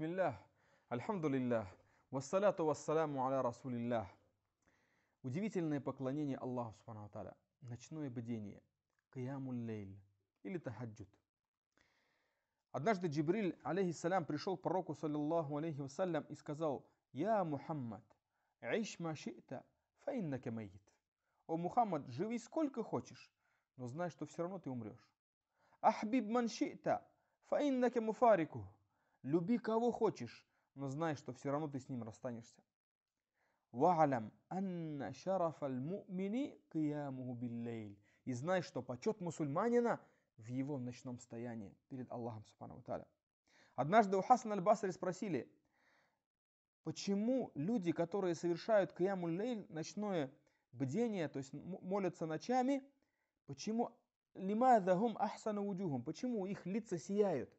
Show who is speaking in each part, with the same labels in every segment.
Speaker 1: Бисмиллях, альхамдулиллях, вассаляту вассаляму аля расулиллях. Удивительное поклонение Аллаху Субхану Таля, ночное бдение, каямуль лейль или тахаджуд. Однажды Джибриль, алейхиссалям, пришел к пророку, саллиллаху алейхи вассалям, и сказал, «Я Мухаммад, иш ма ши'та, фаиннака майит». «О, Мухаммад, живи сколько хочешь, но знай, что все равно ты умрешь». «Ахбиб ман ши'та, фаиннака муфарику». Люби кого хочешь, но знай, что все равно ты с ним расстанешься. وَعَلَمْ анна شَرَفَ الْمُؤْمِنِ قِيَامُهُ بِاللَّيْلِ И знай, что почет мусульманина в его ночном стоянии перед Аллахом Субхану Таля. Однажды у Хасана аль-Басри спросили, почему люди, которые совершают киямуль-лейль, ночное бдение, то есть молятся ночами, почему лимадахум ахсана уджухум, почему их лица сияют?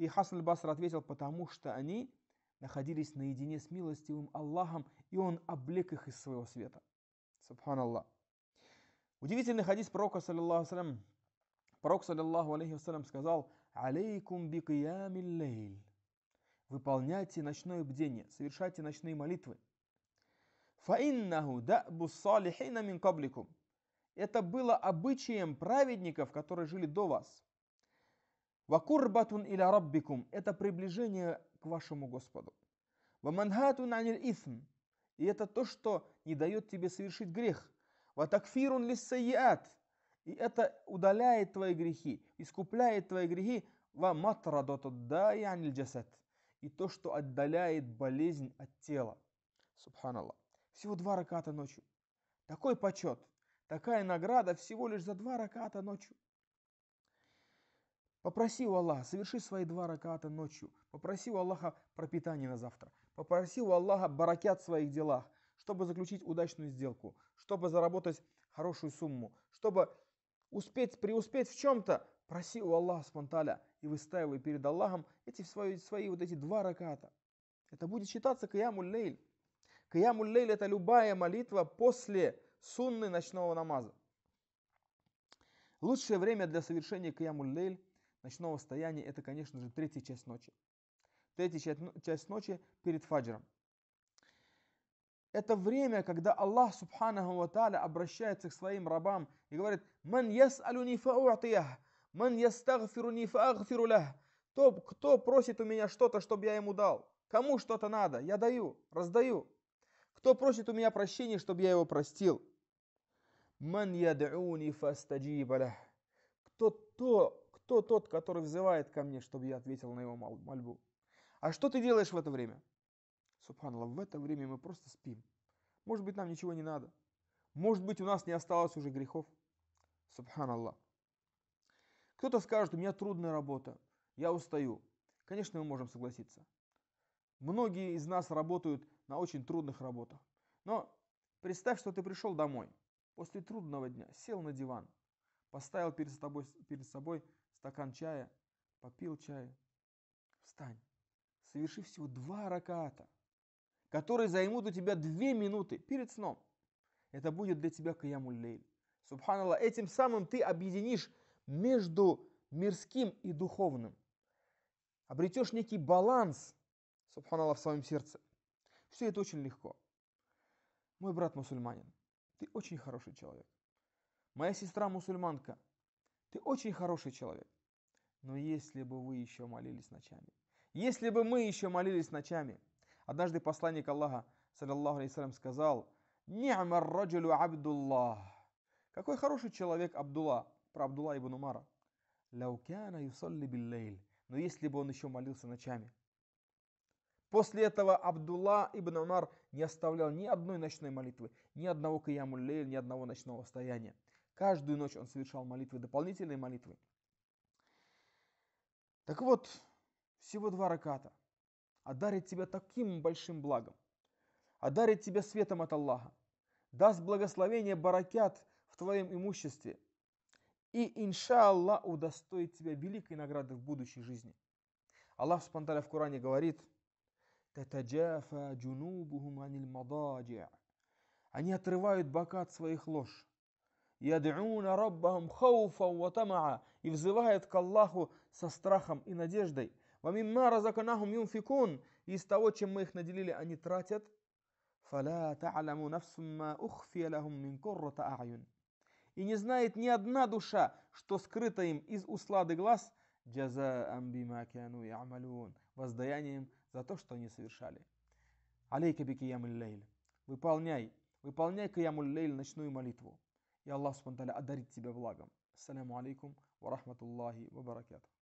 Speaker 1: И Хасан баср ответил, потому что они находились наедине с милостивым Аллахом, и Он облег их из своего света. Субханаллах. Удивительный хадис пророка, саллиллаху алейхи Пророк, саллиллаху алейхи вассалям, сказал, «Алейкум бикиямил лейль». Выполняйте ночное бдение, совершайте ночные молитвы. «Фаиннаху дабу салихина мин кабликум». Это было обычаем праведников, которые жили до вас. Вакурбатун или раббикум – это приближение к вашему Господу. Ваманхатун аниль исм – и это то, что не дает тебе совершить грех. Ватакфирун лиссайят – и это удаляет твои грехи, искупляет твои грехи. Ваматрадотуддай аниль джасад – и то, что отдаляет болезнь от тела. Субханаллах. Всего два раката ночью. Такой почет, такая награда всего лишь за два раката ночью. Попроси у Аллаха, соверши свои два раката ночью. Попроси у Аллаха пропитание на завтра. Попроси у Аллаха баракят в своих делах, чтобы заключить удачную сделку, чтобы заработать хорошую сумму, чтобы успеть, преуспеть в чем-то. Проси у Аллаха спонталя и выстаивай перед Аллахом эти свои, свои вот эти два раката. Это будет считаться каяму лейль. Каяму лейль это любая молитва после сунны ночного намаза. Лучшее время для совершения каяму лейль ночного стояния – это, конечно же, третья часть ночи. Третья ну, часть ночи перед фаджром. Это время, когда Аллах Субханаху Ва обращается к своим рабам и говорит «Ман яс'алуни фа'у'тиях, ман ястагфируни фа'агфиру лях». То, кто просит у меня что-то, чтобы я ему дал. Кому что-то надо, я даю, раздаю. Кто просит у меня прощения, чтобы я его простил. Ман яд'уни фастаджибаля. Кто то кто тот, который взывает ко мне, чтобы я ответил на его мольбу? А что ты делаешь в это время? Субханаллах, в это время мы просто спим. Может быть, нам ничего не надо. Может быть, у нас не осталось уже грехов. Субханаллах. Кто-то скажет, у меня трудная работа, я устаю. Конечно, мы можем согласиться. Многие из нас работают на очень трудных работах. Но представь, что ты пришел домой после трудного дня, сел на диван, поставил перед собой, перед собой стакан чая, попил чая, Встань, соверши всего два раката, которые займут у тебя две минуты перед сном. Это будет для тебя каямуль лейль. Субханаллах, этим самым ты объединишь между мирским и духовным. Обретешь некий баланс, субханаллах, в своем сердце. Все это очень легко. Мой брат мусульманин, ты очень хороший человек. Моя сестра мусульманка, ты очень хороший человек. Но если бы вы еще молились ночами, если бы мы еще молились ночами, однажды посланник Аллаха, саллиллаху алейхи сказал, «Ни'мар раджулю Абдуллах». Какой хороший человек Абдулла, про Абдулла ибн Умара. «Ляукяна юсалли биллейль». Но если бы он еще молился ночами. После этого Абдулла ибн Умар не оставлял ни одной ночной молитвы, ни одного каяму каямуллейль, ни одного ночного стояния. Каждую ночь он совершал молитвы, дополнительные молитвы. Так вот, всего два раката. Одарит тебя таким большим благом. Одарит тебя светом от Аллаха. Даст благословение баракят в твоем имуществе. И, иншаллах, удостоит тебя великой награды в будущей жизни. Аллах Субтитры в Коране говорит, Они отрывают бока от своих лож яд'уна раббахум хауфан ва тамаа, и взывает к Аллаху со страхом и надеждой. Ва мимма разаканахум юнфикун, и из того, чем мы их наделили, они тратят. Фаля та'ламу нафсум ма ухфия лахум мин куррата а'юн. И не знает ни одна душа, что скрыто им из услады глаз, джазаам бима кяну ямалюн, воздаянием за то, что они совершали. Алейка бикиям лейль. Выполняй, выполняй киямуль лейль ночную молитву. يا الله سبحانه وتعالى أدريت بأبلاغهم السلام عليكم ورحمة الله وبركاته